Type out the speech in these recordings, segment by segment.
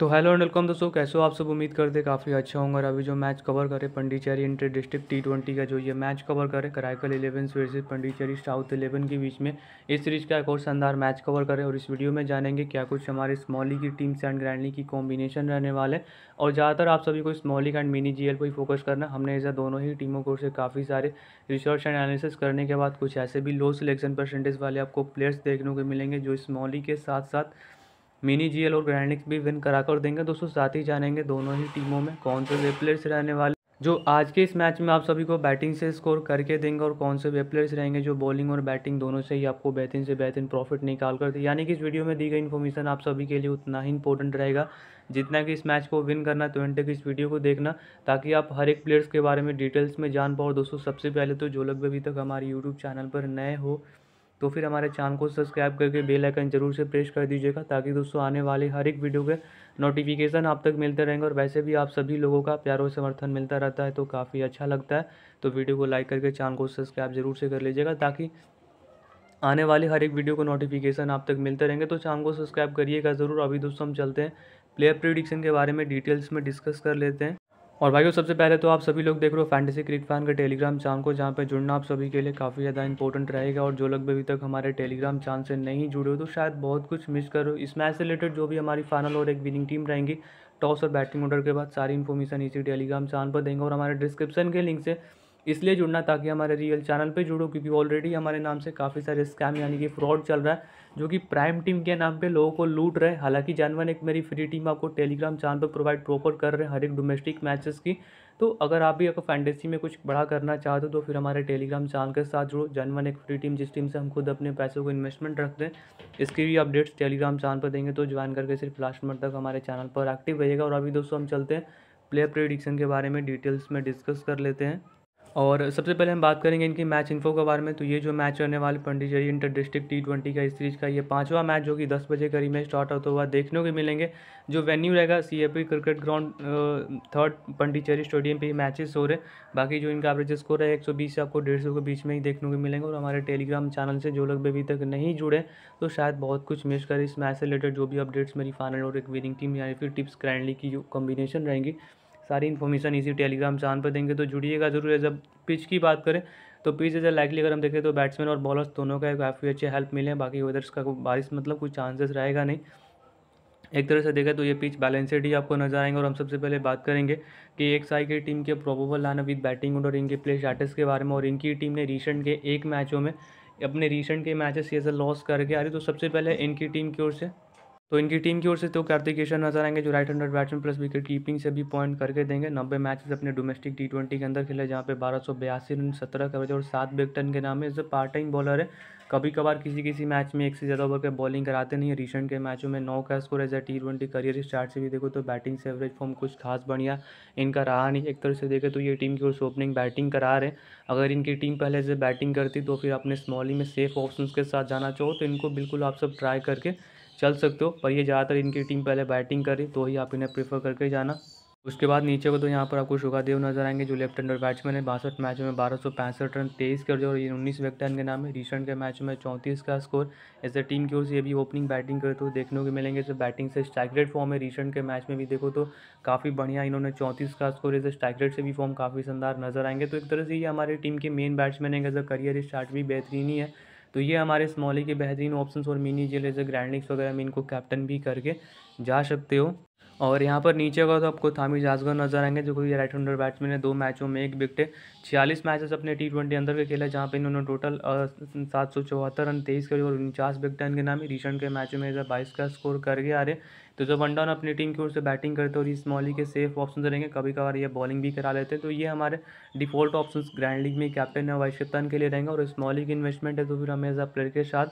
तो hello and welcome दोस्तों कैसे हो आप सब उम्मीद करते काफ़ी अच्छा होंगे और अभी जो मैच कवर करें Pondicherry inter district T twenty का जो ये मैच कवर करें Karaikal eleven versus Pondicherry south eleven के बीच में इस सीरीज का एक और शानदार मैच कवर करें और इस वीडियो में जानेंगे क्या कुछ हमारे स्मॉली की टीम्स एंड ग्रैंडली की कॉम्बिनेशन रहने वाले और ज़्यादातर आप सभी को स्मॉली एंड मिनी जी को ही फोकस करना हमने ऐसा दोनों ही टीमों को से काफ़ी सारे रिसर्च एंड एनालिसिस करने के बाद कुछ ऐसे भी लो सिलेक्शन परसेंटेज वाले आपको प्लेयर्स देखने को मिलेंगे जो स्मॉली के साथ साथ मिनी जीएल और ग्रैंडिक्स भी विन करा कर देंगे दोस्तों साथ ही जानेंगे दोनों ही टीमों में कौन से वे प्लेयर्स रहने वाले जो आज के इस मैच में आप सभी को बैटिंग से स्कोर करके देंगे और कौन से वे प्लेयर्स रहेंगे जो बॉलिंग और बैटिंग दोनों से ही आपको बेहतरीन से बेहतरीन प्रॉफिट निकाल कर यानी कि इस वीडियो में दी गई इन्फॉर्मेशन आप सभी के लिए उतना ही इंपॉर्टेंट रहेगा जितना कि इस मैच को विन करना तो एंड तक इस वीडियो को देखना ताकि आप हर एक प्लेयर्स के बारे में डिटेल्स में जान पाओ दोस्तों सबसे पहले तो जो लोग भी अभी तक हमारे यूट्यूब चैनल पर नए हो तो फिर हमारे चैनल को सब्सक्राइब करके बेल आइकन जरूर से प्रेस कर दीजिएगा ताकि दोस्तों आने वाले हर एक वीडियो के नोटिफिकेशन आप तक मिलते रहेंगे और वैसे भी आप सभी लोगों का प्यार और समर्थन मिलता रहता है तो काफ़ी अच्छा लगता है तो वीडियो को लाइक करके चैनल को सब्सक्राइब जरूर से कर लीजिएगा ताकि आने वाले हर एक वीडियो को नोटिफिकेशन आप तक मिलते रहेंगे तो चैनल को सब्सक्राइब करिएगा ज़रूर अभी दोस्तों हम चलते हैं प्लेयर प्रिडिक्शन के बारे में डिटेल्स में डिस्कस कर लेते हैं और भाई सबसे पहले तो आप सभी लोग देख रहे हो फैंटेसी क्रिकेट फैन का टेलीग्राम चैनल को जहाँ पे जुड़ना आप सभी के लिए काफ़ी ज़्यादा इंपॉर्टेंट रहेगा और जो लोग अभी तक हमारे टेलीग्राम चैनल से नहीं जुड़े हो तो शायद बहुत कुछ मिस करो इस मैच से रिलेटेड जो भी हमारी फाइनल और एक विनिंग टीम रहेंगी टॉस और बैटिंग ऑर्डर के बाद सारी इन्फॉर्मेशन इसी टेलीग्राम चैनल पर देंगे और हमारे डिस्क्रिप्शन के लिंक से इसलिए जुड़ना ताकि हमारे रियल चैनल पे जुड़ो क्योंकि ऑलरेडी हमारे नाम से काफ़ी सारे स्कैम यानी कि फ्रॉड चल रहा है जो कि प्राइम टीम के नाम पे लोगों को लूट रहे हालांकि जानवन एक मेरी फ्री टीम आपको टेलीग्राम चैनल पर प्रोवाइड प्रॉपर कर रहे हैं हर एक डोमेस्टिक मैचेस की तो अगर आप भी अगर फैंटेसी में कुछ बड़ा करना चाहते हो तो फिर हमारे टेलीग्राम चैनल के साथ जुड़ो जानवन एक फ्री टीम जिस टीम से हम खुद अपने पैसों को इन्वेस्टमेंट रखते हैं इसकी भी अपडेट्स टेलीग्राम चैनल पर देंगे तो ज्वाइन करके सिर्फ लास्ट मंथ तक हमारे चैनल पर एक्टिव रहेगा और अभी दोस्तों हम चलते हैं प्लेयर प्रेडिक्शन के बारे में डिटेल्स में डिस्कस कर लेते हैं और सबसे पहले हम बात करेंगे इनकी मैच इन्फो के बारे में तो ये जो मैच रहने वाले Pondicherry inter district T twenty का इस सीरीज का ये पांचवा मैच जो कि दस बजे करीब में स्टार्ट होता हुआ देखने को मिलेंगे जो वेन्यू रहेगा C A P cricket ground third Pondicherry stadium पर ही मैचेस हो रहे बाकी जो इनका एवरेज स्कोर है एक सौ बीस से आपको डेढ़ सौ के बीच में ही देखने को मिलेंगे और हमारे टेलीग्राम चैनल से जो लोग भी अभी तक नहीं जुड़े तो शायद बहुत कुछ मिस करें इस मैच से रिलेटेड जो भी अपडेट्स मेरी फाइनल और एक विनिंग टीम या फिर टिप्स ग्रैंडली की जो कॉम्बिनेशन रहेंगी सारी इन्फॉर्मेशन इसी टेलीग्राम चैनल पर देंगे तो जुड़िएगा जरूर है जब पिच की बात करें तो पिच एज लाइकली अगर हम देखें तो बैट्समैन और बॉलर्स दोनों का काफ़ी अच्छे हेल्प मिले हैं बाकी वेदर्स का बारिश मतलब कुछ चांसेस रहेगा नहीं एक तरह से देखें तो ये पिच बैलेंसेड ही आपको नजर आएंगे और हम सबसे पहले बात करेंगे कि एक साई की टीम के प्रोबोबल लाइन विद बैटिंग और इनके प्ले स्टार्टर्स के बारे में और इनकी टीम ने रिसेंट के एक मैचों में अपने रिसेंट के मैचेस ये लॉस करके आ रही तो सबसे पहले इनकी टीम की ओर से तो इनकी टीम की ओर से तो कार्तिक किशन नजर आएंगे जो right hander batsman plus wicket keeping से भी पॉइंट करके देंगे नब्बे मैचेस अपने डोमेस्टिक टी ट्वेंटी के अंदर खेले जहाँ पे बारह सौ बयासी रन सत्रह कवरेज और सात बेग टन के नाम है जो पार्ट टाइम बॉलर है कभी कभार किसी किसी मैच में एक से ज़्यादा ओवर के बॉलिंग कराते नहीं है रिसेंट के मैचों में नौ का score as T twenty career start से भी देखो तो बैटिंग से एवरेज फॉर्म कुछ खास बढ़िया इनका रहा नहीं एक तरह से देखे तो ये टीम की ओर से ओपनिंग बैटिंग करा रहे अगर इनकी टीम पहले से बैटिंग करती तो फिर अपने स्मॉलिंग में सेफ ऑप्शन के साथ जाना चाहो तो इनको बिल्कुल आप सब ट्राई करके चल सकते हो पर ये ज़्यादातर इनकी टीम पहले बैटिंग करे तो ही आप इन्हें प्रीफर करके जाना उसके बाद नीचे को तो यहाँ पर आपको शुकादेव नजर आएंगे जो लेफ्ट हैंडर बैट्समैन है बासठ मैचों में बारह सौ पैंसठ रन तेईस कर दिए और ये उन्नीस विकटन के नाम है रिसेंट के मैच में चौंतीस का स्कोर एज टीम की ओर से ये भी ओपनिंग बैटिंग करे तो देखने को मिलेंगे जैसे बैटिंग से स्ट्राइक रेट फॉर्म है रिसेंट के मैच में भी देखो तो काफ़ी बढ़िया इन्होंने चौंतीस का स्कोर ऐसे ए स्ट्राइक रेट से भी फॉर्म काफ़ी शानदार नजर आएंगे तो एक तरह से ये हमारी टीम के मेन बैट्समैन है एज अ करियर स्टार्ट भी बेहतरीन ही है तो ये हमारे स्मॉली के बेहतरीन ऑप्शंस और मिनी जेल जैसे ग्रैंडिक्स वगैरह में इनको कैप्टन भी करके जा सकते हो और यहाँ पर नीचे का तो आपको थामी जासगर नजर आएंगे जो कि राइट हंडर बैट्समैन है दो मैचों में एक विकटे छियालीस मैचेस अपने टी ट्वेंटी अंदर के खेले जहाँ पे इन्होंने टोटल सात सौ चौहत्तर रन तेईस करी और उनचास विकेट इनके नाम रिसेंट के मैचों में बाईस का स्कोर करके आ रहे तो जब वन डाउन अपनी टीम की ओर से बैटिंग करते और इस मॉली के सेफ ऑप्शन रहेंगे कभी कभार ये बॉलिंग भी करा लेते हैं तो ये हमारे डिफॉल्ट ऑप्शन ग्रैंड लीग में कैप्टन है वाइस कप्तान के लिए रहेंगे और इस मॉली की इन्वेस्टमेंट है तो फिर हमें प्लेयर के साथ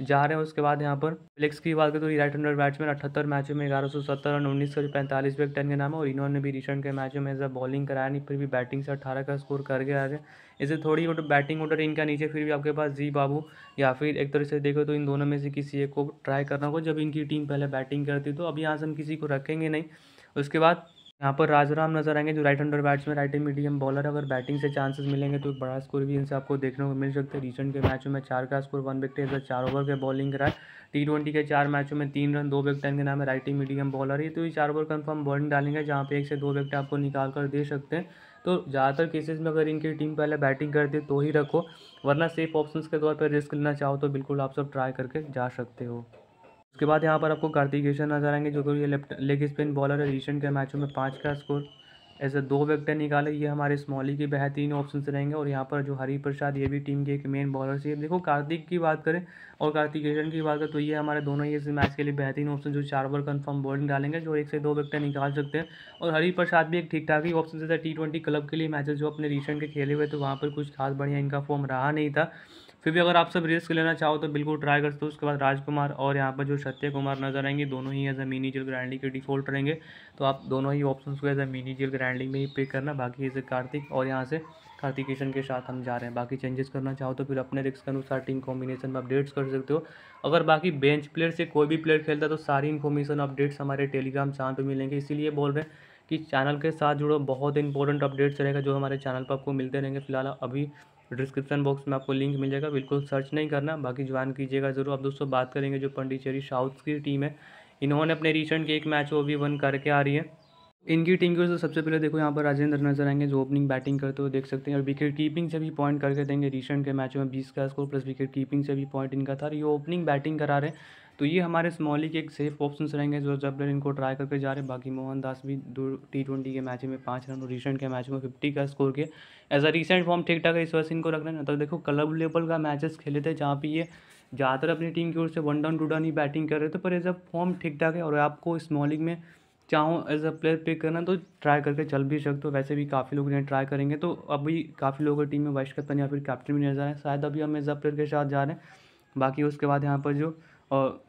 जा रहे हैं उसके बाद यहाँ पर फिलिक्स की बात करें तो राइट हंड्रेड बैट्समैन अठहत्तर मैचों में ग्यारह सौ सत्तर रन उन्नीस सौ पैंतालीस पे टन के नाम है और इन्होंने भी रिसेंट के मैचों में जब बॉलिंग कराया नहीं फिर भी बैटिंग से अठारह का स्कोर करके आ रहे इसे थोड़ी बैटिंग ऑर्डर इनका नीचे फिर भी आपके पास जी बाबू या फिर एक तरह से देखो तो इन दोनों में से किसी एक को ट्राई करना होगा जब इनकी टीम पहले बैटिंग करती तो अभी यहाँ से हम किसी को रखेंगे नहीं उसके बाद यहाँ पर राजराम नजर आएंगे जो right hander batsman right medium bowler है अगर बैटिंग से चांसेस मिलेंगे तो एक बड़ा स्कोर भी इनसे आपको देखने को मिल सकता है रिसेंट के मैचों में चार का स्कोर वन विकेट है चार ओवर के बॉलिंग करा है टी ट्वेंटी के चार मैचों में तीन रन दो विकटन के नाम है राइट मीडियम बॉलर है तो ये चार ओवर कन्फर्म बॉलिंग डालेंगे जहाँ पे एक से दो विकेट आपको निकाल कर दे सकते हैं तो ज़्यादातर केसेस में अगर इनकी टीम पहले बैटिंग कर दे तो ही रखो वरना सेफ ऑप्शन के तौर पर रिस्क लेना चाहो तो बिल्कुल आप सब ट्राई करके जा सकते हो उसके बाद यहाँ पर आपको कार्तिकेशन नजर आएंगे जो कि ये लेफ्ट लेग स्पिन बॉलर है रिसेंट के मैचों में पाँच का स्कोर ऐसे दो विकटें निकाले ये हमारे स्मॉली के बेहतरीन ऑप्शन रहेंगे और यहाँ पर जो हरी प्रसाद ये भी टीम के एक मेन बॉलर से देखो कार्तिक की बात करें और कार्तिकेशन की बात करें तो ये हमारे दोनों ही इस मैच के लिए बेहतरीन ऑप्शन जो चार ओवर कन्फर्म बॉलिंग डालेंगे जो एक से दो विकटें निकाल सकते हैं और हरी प्रसाद भी एक ठीक ठाक ही ऑप्शन से था टी क्लब के लिए मैचेस जो अपने रिसेंट के खेले हुए तो वहाँ पर कुछ खास बढ़िया इनका फॉर्म रहा नहीं था फिर भी अगर आप सब रिस्क लेना चाहो तो बिल्कुल ट्राई कर सकते हो उसके बाद राजकुमार और यहाँ पर जो सत्य कुमार नजर आएंगे दोनों ही एज अ मिनी जेल ग्रैंडिंग के डिफॉल्ट रहेंगे तो आप दोनों ही ऑप्शन को एज अ मिनी जेल ग्रैंडिंग में ही पिक करना बाकी एज ए कार्तिक और यहाँ से कार्तिक किशन के साथ हम जा रहे हैं बाकी चेंजेस करना चाहो तो फिर अपने रिस्क के अनुसार टीम कॉम्बिनेशन में अपडेट्स कर सकते हो अगर बाकी बेंच प्लेयर से कोई भी प्लेयर खेलता है तो सारी इन्फॉर्मेशन अपडेट्स हमारे टेलीग्राम चैनल पर मिलेंगे इसीलिए बोल रहे हैं कि चैनल के साथ जुड़ो बहुत इंपॉर्टेंट अपडेट्स रहेगा जो हमारे चैनल पर आपको मिलते रहेंगे फिलहाल अभी डिस्क्रिप्शन बॉक्स में आपको लिंक मिल जाएगा बिल्कुल सर्च नहीं करना बाकी ज्वाइन कीजिएगा ज़रूर आप दोस्तों बात करेंगे जो पंडिचेरी साउथ की टीम है इन्होंने अपने रिसेंट के एक मैच वो भी वन करके आ रही है इनकी टीम की ओर से सबसे पहले देखो यहाँ पर राजेंद्र नजर आएंगे जो ओपनिंग बैटिंग करते हुए देख सकते हैं और विकेट कीपिंग से भी पॉइंट करके देंगे रिसेंट के मैचों में बीस का स्कोर प्लस विकेट कीपिंग से भी पॉइंट इनका था और ये ओपनिंग बैटिंग करा रहे हैं तो ये हमारे स्मॉली के एक सेफ ऑप्शन रहेंगे जो जब इनको ट्राई करके जा रहे हैं बाकी मोहन दास भी दो टी ट्वेंटी के मैच में पाँच रन और रिसेंट के मैच में फिफ्टी का स्कोर किया एज अ रिसेंट फॉर्म ठीक ठाक है इस वजह से इनको रख रहे हैं तो देखो क्लब लेवल का मैचेस खेले थे जहाँ पर ये ज़्यादातर अपनी टीम की ओर से वन डाउन टू डाउन ही बैटिंग कर रहे थे पर एज अ फॉर्म ठीक ठाक है और आपको स्मॉलिंग में चाहो एज अ प्लेयर पिक करना तो ट्राई करके चल भी सकते हो वैसे भी काफ़ी लोग इन्हें ट्राई करेंगे तो अभी काफ़ी लोगों की टीम में वाइस कप्तान या फिर कैप्टन भी नजर आए रहे हैं शायद अभी हम एज अ प्लेयर के साथ जा रहे हैं बाकी उसके बाद यहाँ पर जो और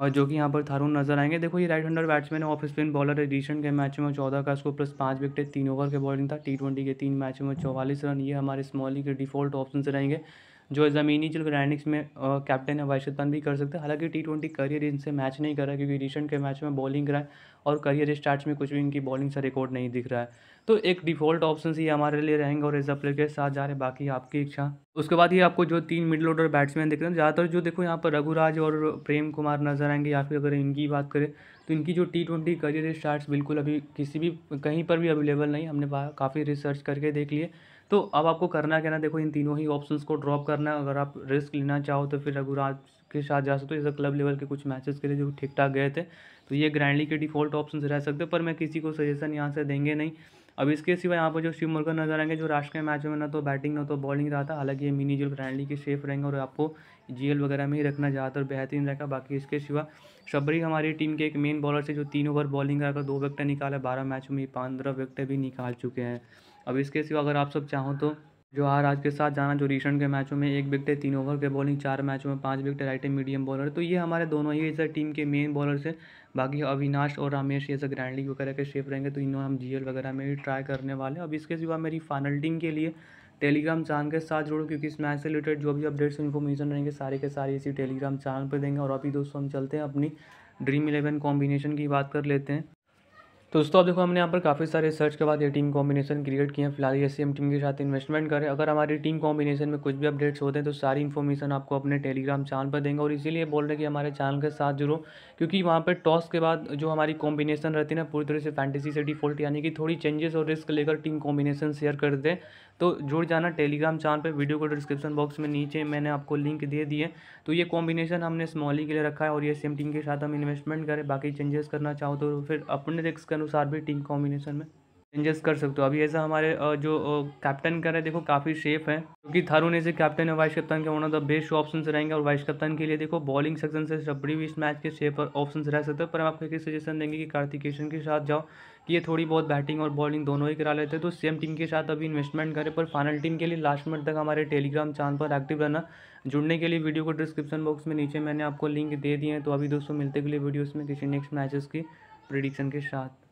और जो कि यहाँ पर थारून नजर आएंगे देखो ये राइट हंडर बैट्समैन है ऑफ स्पिन बॉलर है रिसेंट के मैच में चौदह का स्कोर प्लस पाँच विकेट तीन ओवर के बॉलिंग था टी ट्वेंटी के तीन मैचों में चौवालीस रन ये हमारे स्मॉलिंग के डिफॉल्ट ऑप्शन से रहेंगे जो ज़मीनी जो ग्राइंडिंग्स में कैप्टन है वाइस कप्तान भी कर सकते हैं हालांकि टी ट्वेंटी करियर इनसे मैच नहीं कर रहा क्योंकि रिसेंट के मैच में बॉलिंग रहा है और करियर स्टार्ट में कुछ भी इनकी बॉलिंग से रिकॉर्ड नहीं दिख रहा है तो एक डिफ़ॉल्ट ऑप्शन ही हमारे लिए रहेंगे और एज प्लेयर के साथ जा रहे हैं बाकी आपकी इच्छा उसके बाद ये आपको जो तीन मिडिल ऑर्डर बैट्समैन दिख रहे हैं ज़्यादातर जो देखो यहाँ पर रघुराज और प्रेम कुमार नजर आएंगे या फिर अगर इनकी बात करें तो इनकी जो टी ट्वेंटी करियर स्टार्ट बिल्कुल अभी किसी भी कहीं पर भी अवेलेबल नहीं हमने काफ़ी रिसर्च करके देख लिए तो अब आपको करना क्या ना देखो इन तीनों ही ऑप्शंस को ड्रॉप करना है अगर आप रिस्क लेना चाहो तो फिर रघुराज के साथ जा सकते हो जैसे क्लब लेवल के कुछ मैचेस के लिए जो ठीक ठाक गए थे तो ये ग्रैंडली के डिफ़ॉल्ट ऑप्शन रह सकते पर मैं किसी को सजेशन यहाँ से देंगे नहीं अब इसके सिवा यहाँ पर जो शिव मुर्गन नजर आएंगे जो राष्ट्र के मैचों में ना तो बैटिंग ना तो बॉलिंग रहा था हालांकि ये मिनी जुल ग्रैंडली के सेफ रहेंगे और आपको जीएल वगैरह में ही रखना चाहता और बेहतरीन रहेगा बाकी इसके सिवा शबरी हमारी टीम के एक मेन बॉलर से जो तीन ओवर बॉलिंग रहा दो विकटें निकाले बारह मैचों में पंद्रह विकटें भी निकाल चुके हैं अब इसके सिवा अगर आप सब चाहो तो आर आज के साथ जाना जो रिसेंट के मैचों में एक विकेट तीन ओवर के बॉलिंग चार मैचों में पाँच विकेट राइट मीडियम बॉलर तो ये हमारे दोनों ही ऐसे टीम के मेन बॉलर से बाकी अविनाश और रमेश ये सब ग्रैंड लीग वगैरह के शेप रहेंगे तो इन्होंने हम जीएल वगैरह में भी ट्राई करने वाले हैं अब इसके सिवा मेरी फाइनल टीम के लिए टेलीग्राम चैनल के साथ जुड़ो क्योंकि इस मैच से रिलेटेड जो भी अपडेट्स इन्फॉर्मेशन रहेंगे सारे के सारे इसी टेलीग्राम चैनल पर देंगे और अभी दोस्तों हम चलते हैं अपनी ड्रीम इलेवन कॉम्बिनेशन की बात कर लेते हैं तो दोस्तों अब देखो हमने यहाँ पर काफ़ी सारे सर्च के बाद ये टीम कॉम्बिनेशन क्रिएट किए हैं फिलहाल ये सेम टीम के साथ इन्वेस्टमेंट करें अगर हमारी टीम कॉम्बिनेशन में कुछ भी अपडेट्स होते हैं तो सारी इन्फॉर्मेशन आपको अपने टेलीग्राम चैनल पर देंगे और इसीलिए बोल रहे हैं कि हमारे चैनल के साथ जुड़ो क्योंकि वहाँ पर टॉस के बाद जो हमारी कॉम्बिनेशन रहती है ना पूरी तरह से फैंटेसी से डिफॉल्ट यानी कि थोड़ी चेंजेस और रिस्क लेकर टीम कॉम्बिनेशन शेयर करते हैं तो जुड़ जाना टेलीग्राम चैनल पे वीडियो को डिस्क्रिप्शन बॉक्स में नीचे मैंने आपको लिंक दे दिए तो ये कॉम्बिनेशन हमने स्मॉली के लिए रखा है और ये सेम टीम के साथ हम इन्वेस्टमेंट करें बाकी चेंजेस करना चाहो तो फिर अपने रिस्क के अनुसार भी टीम कॉम्बिनेशन में चेंजेस कर सकते हो अभी ऐसा हमारे जो कैप्टन कर रहे देखो काफ़ी सेफ है क्योंकि थारू ने से कैप्टन है वाइस कैप्टन के one of the best option रहेंगे और वाइस कैप्टन के लिए देखो बॉलिंग सेक्शन से सभी भी इस मैच के सेफ ऑप्शन रह सकते हैं पर हम आपको एक सजेशन देंगे कि कार्तिकेशन के साथ जाओ कि ये थोड़ी बहुत बैटिंग और बॉलिंग दोनों ही करा लेते हैं तो सेम टीम के साथ अभी इन्वेस्टमेंट करें पर फाइनल टीम के लिए लास्ट मिनट तक हमारे टेलीग्राम चैनल पर एक्टिव रहना जुड़ने के लिए वीडियो को डिस्क्रिप्शन बॉक्स में नीचे मैंने आपको लिंक दे दिए हैं तो अभी दोस्तों मिलते के लिए वीडियोज़ में किसी नेक्स्ट मैचेस की प्रिडिक्शन के साथ